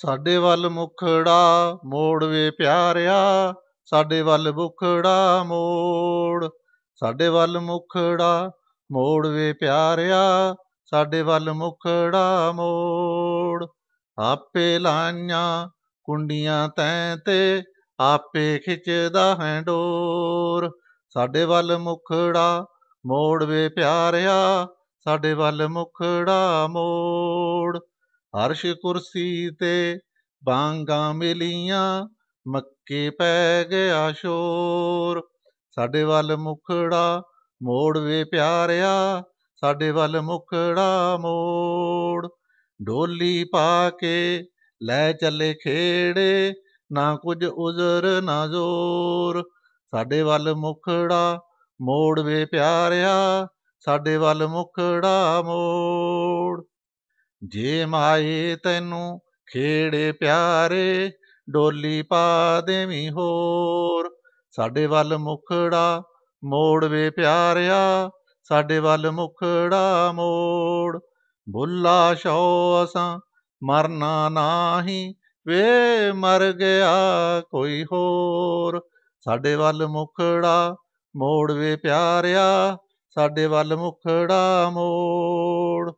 ਸਾਡੇ ਵੱਲ ਮੁਖੜਾ ਮੋੜ ਵੇ ਪਿਆਰਿਆ ਸਾਡੇ ਵੱਲ ਮੁਖੜਾ ਮੋੜ ਸਾਡੇ ਵੱਲ ਮੁਖੜਾ ਮੋੜ ਵੇ ਪਿਆਰਿਆ ਸਾਡੇ ਵੱਲ ਮੁਖੜਾ ਮੋੜ ਆਪੇ ਲਾਈਆਂ ਕੁੰਡੀਆਂ ਤੈਂ ਤੇ ਆਪੇ ਖਿੱਚਦਾ ਹੈ ਡੋਰ ਸਾਡੇ ਵੱਲ ਮੁਖੜਾ ਮੋੜ ਵੇ ਪਿਆਰਿਆ ਸਾਡੇ ਵੱਲ ਮੁਖੜਾ ਮੋੜ ਅਰਸ਼ ਕੁਰਸੀ ਤੇ ਬਾਂਗਾ ਮਿਲੀਆਂ ਮੱਕੇ ਪੈ ਗਿਆ ਸ਼ੋਰ ਸਾਡੇ ਵੱਲ ਮੁਖੜਾ ਮੋੜ ਵੇ ਪਿਆਰਿਆ ਸਾਡੇ ਵੱਲ ਮੁਖੜਾ ਮੋੜ ਢੋਲੀ ਪਾ ਕੇ ਲੈ ਚੱਲੇ ਖੇੜੇ ਨਾ ਕੁਝ ਉਜ਼ਰ ਨਾ ਜ਼ੋਰ ਸਾਡੇ ਵੱਲ ਮੁਖੜਾ ਮੋੜ ਵੇ ਪਿਆਰਿਆ ਸਾਡੇ ਵੱਲ ਮੁਖੜਾ ਮੋੜ ਜੇ ਮਾਏ ਤੈਨੂੰ ਖੇੜੇ ਪਿਆਰੇ ਡੋਲੀ ਪਾ ਦੇਵੀਂ ਹੋਰ ਸਾਡੇ ਵੱਲ ਮੁਖੜਾ ਮੋੜ ਵੇ ਪਿਆਰਿਆ ਸਾਡੇ ਵੱਲ ਮੁਖੜਾ ਮੋੜ ਭੁੱਲਾ ਸ਼ੋ ਅਸਾਂ ਮਰਨਾ ਨਾਹੀ ਵੇ ਮਰ ਗਿਆ ਕੋਈ ਹੋਰ ਸਾਡੇ ਵੱਲ ਮੁਖੜਾ ਮੋੜ ਵੇ ਪਿਆਰਿਆ ਸਾਡੇ ਵੱਲ ਮੁਖੜਾ ਮੋੜ